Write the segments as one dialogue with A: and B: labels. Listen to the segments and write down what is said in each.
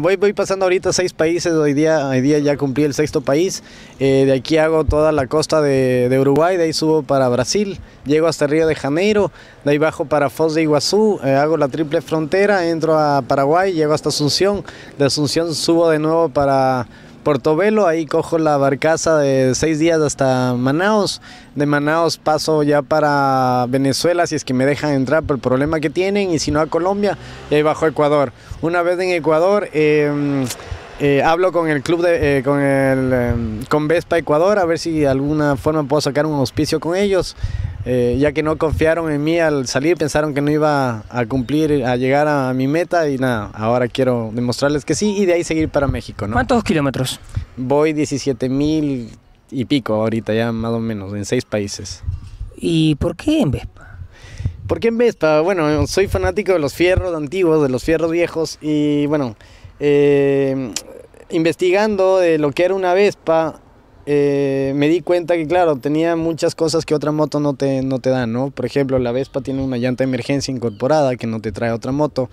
A: Voy, pasando ahorita seis países, hoy día, hoy día ya cumplí el sexto país, eh, de aquí hago toda la costa de, Uruguay, de ahí subo para Brasil, llego hasta Río de Janeiro, de ahí bajo para Foz de Iguazú, eh, hago la triple frontera, entro a Paraguay, llego hasta Asunción, de Asunción subo de nuevo para Portobelo, ahí cojo la barcaza de seis días hasta Manaos. De Manaos paso ya para Venezuela, si es que me dejan entrar por el problema que tienen, y si no a Colombia, y ahí bajo Ecuador. Una vez en Ecuador, em, eh, hablo con el club de, eh, con em, con Vespa Ecuador a ver si de alguna forma puedo sacar un auspicio con ellos eh, ya que no confiaron en mí al salir, pensaron que no iba a cumplir, a llegar a mi meta y nada, ahora quiero demostrarles que sí y de ahí seguir para México. ¿no? ¿Cuántos kilómetros? Voy 17 mil y pico ahorita, ya más o menos, en seis países. ¿Y por qué en Vespa? ¿Por qué en Vespa? Bueno, soy fanático de los fierros antiguos, de los fierros viejos y bueno, eh, investigando de lo que era una Vespa, eh, me di cuenta que, claro, tenía muchas cosas que otra moto no te, no te da, ¿no? Por ejemplo, la Vespa tiene una llanta de emergencia incorporada que no te trae otra moto.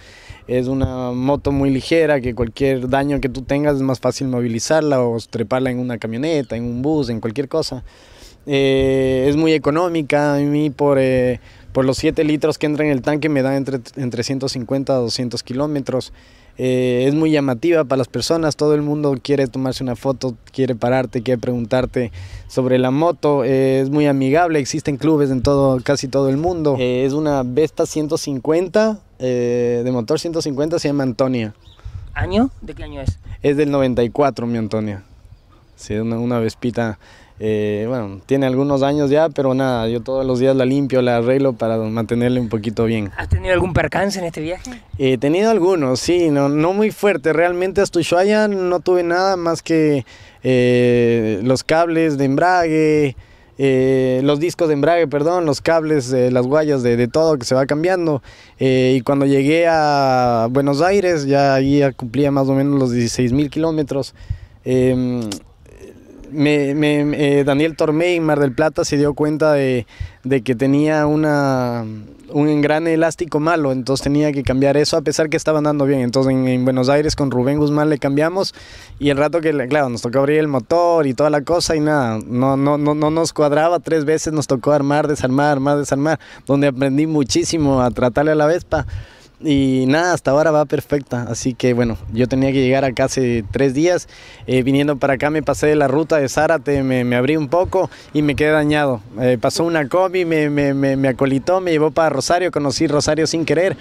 A: Es una moto muy ligera que cualquier daño que tú tengas es más fácil movilizarla o treparla en una camioneta, en un bus, en cualquier cosa. Eh, es muy económica. A mí por, eh, por los 7 litros que entra en el tanque me da entre, entre 150 a 200 kilómetros. Eh, es muy llamativa para las personas, todo el mundo quiere tomarse una foto, quiere pararte, quiere preguntarte sobre la moto, es muy amigable, existen clubes en todo, casi todo el mundo. es una Vesta 150, de motor 150, se llama Antonia. ¿Año? ¿De qué año es? Es del 94, mi Antonia. Sí, una, una Vespita, eh, bueno, tiene algunos años ya, pero nada, yo todos los días la limpio, la arreglo para mantenerle un poquito bien. ¿Has tenido algún percance en este viaje? He tenido algunos, sí, no, muy fuerte. Realmente hasta Ushuaia no tuve nada más que eh, los cables de embrague, eh, los discos de embrague, perdón, los cables, las guayas de, todo que se va cambiando. y cuando llegué a Buenos Aires, ya ahí cumplía más o menos los 16 mil kilómetros. Em, me, eh, Daniel Tormé en Mar del Plata se dio cuenta de, que tenía una, un engrane elástico malo, entonces tenía que cambiar eso a pesar que estaba andando bien. Entonces en, Buenos Aires con Rubén Guzmán le cambiamos y el rato que, claro, nos tocó abrir el motor y toda la cosa y nada, no, no, no, no nos cuadraba, tres veces nos tocó armar, desarmar, armar, desarmar, donde aprendí muchísimo a tratarle a la Vespa y nada, hasta ahora va perfecta. Así que bueno, yo tenía que llegar acá hace tres días. Eh, viniendo para acá me pasé de la ruta de Zárate, me, abrí un poco y me quedé dañado. Eh, pasó una combi, me, acolitó, me llevó para Rosario, conocí Rosario sin querer.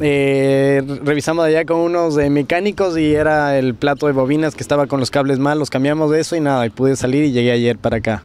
A: Eh, revisamos allá con unos mecánicos y era el plato de bobinas que estaba con los cables malos. Cambiamos de eso y nada, y pude salir y llegué ayer para acá.